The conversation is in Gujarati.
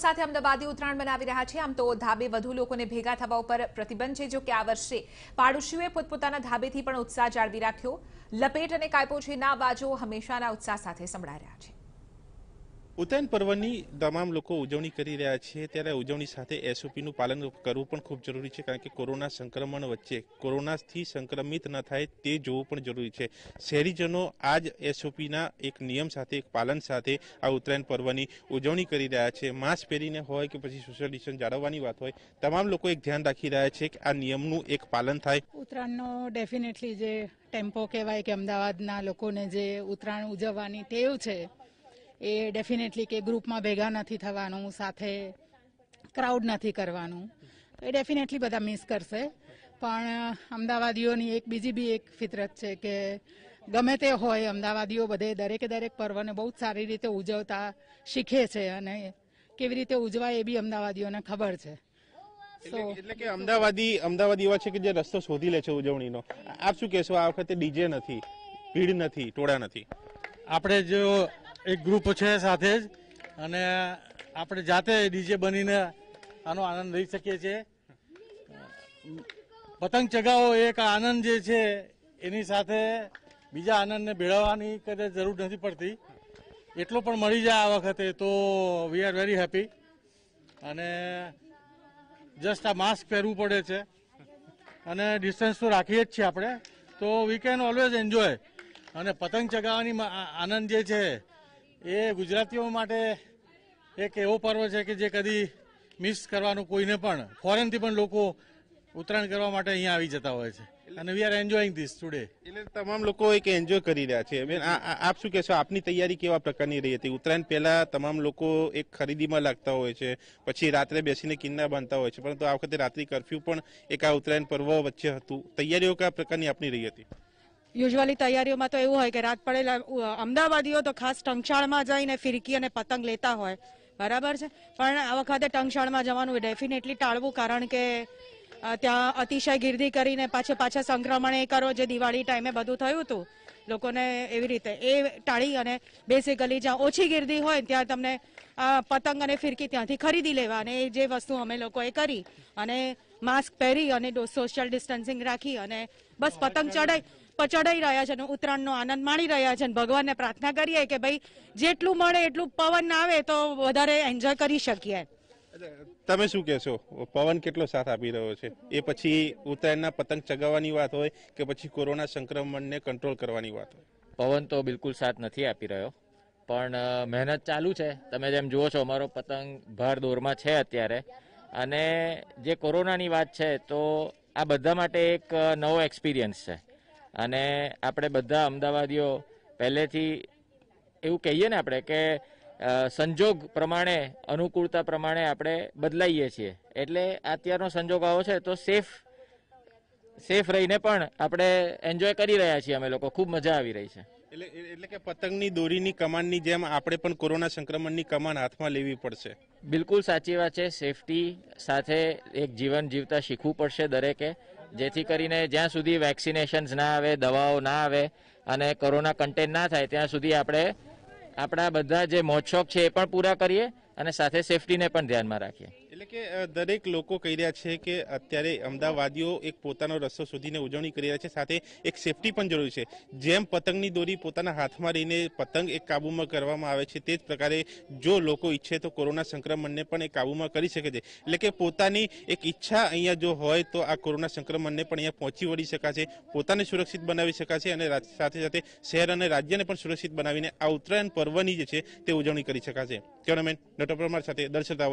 સાથે અમદાવાદી ઉત્તરાયણ મનાવી રહ્યા છે આમ તો ધાબે વધુ લોકોને ભેગા થવા ઉપર પ્રતિબંધ છે જો કે આ વર્ષે પાડોશીઓએ પોતપોતાના ધાબેથી પણ ઉત્સાહ જાળવી રાખ્યો લપેટ અને કાયપો છે ના વાજો હંમેશાના ઉત્સાહ સાથે સંભળાઈ રહ્યા છે ઉત્તરાયણ પર્વની તમામ લોકો ઉજવણી કરી રહ્યા છે ત્યારે ઉજવણી સાથે એસઓપીનું પાલન કરવું પણ ખૂબ જરૂરી છે કારણ કે કોરોના સંક્રમણ વચ્ચે કોરોનાથી સંક્રમિત ન થાય તે જોવું પણ જરૂરી છે શહેરીજનો આ જ એસઓપીના એક નિયમ સાથે એક પાલન સાથે આ ઉત્તરાયણ પર્વની ઉજવણી કરી રહ્યા છે માસ્ક પહેરીને હોય કે પછી સોશિયલ ડિસ્ટન્સ જાળવવાની વાત હોય તમામ લોકો એક ધ્યાન રાખી રહ્યા છે કે આ નિયમનું એક પાલન થાય ઉત્તરાયણનો ડેફિનેટલી જે ટેમ્પો કહેવાય કે અમદાવાદના લોકોને જે ઉત્તરાયણ ઉજવવાની ટેવ છે એ ડેફિનેટલી કે ગ્રુપમાં ભેગા નથી થવાનું સાથે ક્રાઉડ નથી કરવાનું એ ડેફિનેટલી બધા મિસ કરશે પણ અમદાવાદીઓની એક બીજી બી એક ફિતરત છે કે ગમે તે હોય અમદાવાદીઓ બધે દરેકે દરેક પર્વને બહુ જ સારી રીતે ઉજવતા શીખે છે અને કેવી રીતે ઉજવાય એ બી અમદાવાદીઓને ખબર છે એટલે કે અમદાવાદી અમદાવાદી એવા છે કે જે રસ્તો શોધી લે છે ઉજવણીનો આપ શું કહેશો આ વખતે ડીજે નથી ભીડ નથી ટોળા નથી આપણે જો એક ગ્રુપ છે સાથે જ અને આપણે જાતે ડીજે બનીને આનો આનંદ લઈ શકીએ છીએ પતંગ ચગાવો એક આનંદ જે છે એની સાથે બીજા આનંદને ભેળવવાની કદાચ જરૂર નથી પડતી એટલો પણ મળી જાય આ વખતે તો વી આર વેરી હેપી અને જસ્ટ આ માસ્ક પહેરવું પડે છે અને ડિસ્ટન્સ તો રાખીએ જ છીએ આપણે તો વી કેન ઓલવેઝ એન્જોય અને પતંગ ચગાવવાની આનંદ જે છે એ ગુજરાતીઓ માટે એક એવો પર્વ છે કે જે કદી મિસ કરવાનું કોઈને પણ ફોરેનથી પણ લોકો ઉત્તરાયણ કરવા માટે અહીંયા આવી જતા હોય છે અને we are enjoying this today એટલે તમામ લોકો એક એન્જોય કરી રહ્યા છે બેન આપ શું કહેશો આપની તૈયારી કેવા પ્રકારની રહી હતી ઉત્તરાયણ પહેલા તમામ લોકો એક ખરીદીમાં લાગતા હોય છે પછી રાત્રે બેસીને કિન્ના બાંધતા હોય છે પરંતુ આ વખતે રાત્રિ કરફ્યુ પણ એક આ ઉત્તરાયણ પર્વ વચ્ચે હતું તૈયારીઓ કયા પ્રકારની આપની રહી હતી યુઝવલી તૈયારીઓમાં તો એવું હોય કે રાત પડેલા અમદાવાદીઓ તો ખાસ ટંકશાળમાં જઈને ફિરકી અને પતંગ લેતા હોય બરાબર છે પણ આ વખતે ટંકશાળમાં જવાનું ડેફિનેટલી ટાળવું કારણ કે ત્યાં અતિશય ગીર્દી કરીને પાછા પાછા સંક્રમણ એ કરો જે દિવાળી ટાઈમે બધું થયું હતું લોકોને એવી રીતે એ ટાળી અને બેસિકલી જ્યાં ઓછી ગીર્દી હોય ત્યાં તમને પતંગ અને ફિરકી ત્યાંથી ખરીદી લેવા અને એ જે વસ્તુ અમે લોકોએ કરી અને માસ્ક પહેરી અને સોશિયલ ડિસ્ટન્સિંગ રાખી અને બસ પતંગ ચડાઈ પચડાઈ રહ્યા છે અને ઉત્તરાયણનો આનંદ માણી રહ્યા છે અને ભગવાનને પ્રાર્થના કરીએ કે ભાઈ જેટલું મળે એટલું પવન આવે તો વધારે એન્જોય કરી શકીએ તમે શું કહેશો પવન કેટલો સાથ આપી રહ્યો છે એ પછી ઉત્તરાયણના પતંગ ચગાવવાની વાત હોય કે પછી કોરોના સંક્રમણને કંટ્રોલ કરવાની વાત હોય પવન તો બિલકુલ સાથ નથી આપી રહ્યો પણ મહેનત ચાલુ છે તમે જેમ જુઓ છો અમારો પતંગ ભાર દોરમાં છે અત્યારે અને જે કોરોનાની વાત છે તો આ બધા માટે એક નવો એક્સપિરિયન્સ છે અને આપણે બધા અમદાવાદીઓ પહેલેથી એવું કહીએ ને આપણે કે સંજોગ પ્રમાણે અનુકૂળતા પ્રમાણે આપણે બદલાઈએ છીએ એટલે અત્યારનો સંજોગ આવો છે તો સેફ સેફ રહીને પણ આપણે એન્જોય કરી રહ્યા છીએ અમે લોકો ખૂબ મજા આવી રહી છે એટલે એટલે કે પતંગની દોરીની કમાનની જેમ આપણે પણ કોરોના સંક્રમણની કમાન હાથમાં લેવી પડશે બિલકુલ સાચી વાત છે સેફટી સાથે એક જીવન જીવતા શીખવું પડશે દરેકે જેથી કરીને જ્યાં સુધી વેક્સિનેશન્સ ના આવે દવાઓ ના આવે અને કોરોના કન્ટેન ના થાય ત્યાં સુધી આપણે આપણા બધા જે મોજશોખ છે એ પણ પૂરા કરીએ અને સાથે સેફટીને પણ ધ્યાનમાં રાખીએ એટલે કે દરેક લોકો કહી રહ્યા છે કે અત્યારે અમદાવાદીઓ એક પોતાનો રસ્તો શોધીને ઉજવણી કરી રહ્યા છે સાથે એક સેફટી પણ જરૂરી છે જેમ પતંગની દોરી પોતાના હાથમાં રહીને પતંગ એક કાબૂમાં કરવામાં આવે છે તે જ પ્રકારે જો લોકો ઈચ્છે તો કોરોના સંક્રમણને પણ એ કાબૂમાં કરી શકે છે એટલે કે પોતાની એક ઈચ્છા અહીંયા જો હોય તો આ કોરોના સંક્રમણને પણ અહીંયા પહોંચી વળી શકાશે પોતાને સુરક્ષિત બનાવી શકાશે અને સાથે સાથે શહેર અને રાજ્યને પણ સુરક્ષિત બનાવીને આ ઉત્તરાયણ પર્વની જે છે તે ઉજવણી કરી શકાશે કેમેરામેન નટો પ્રમાણ સાથે દર્શતા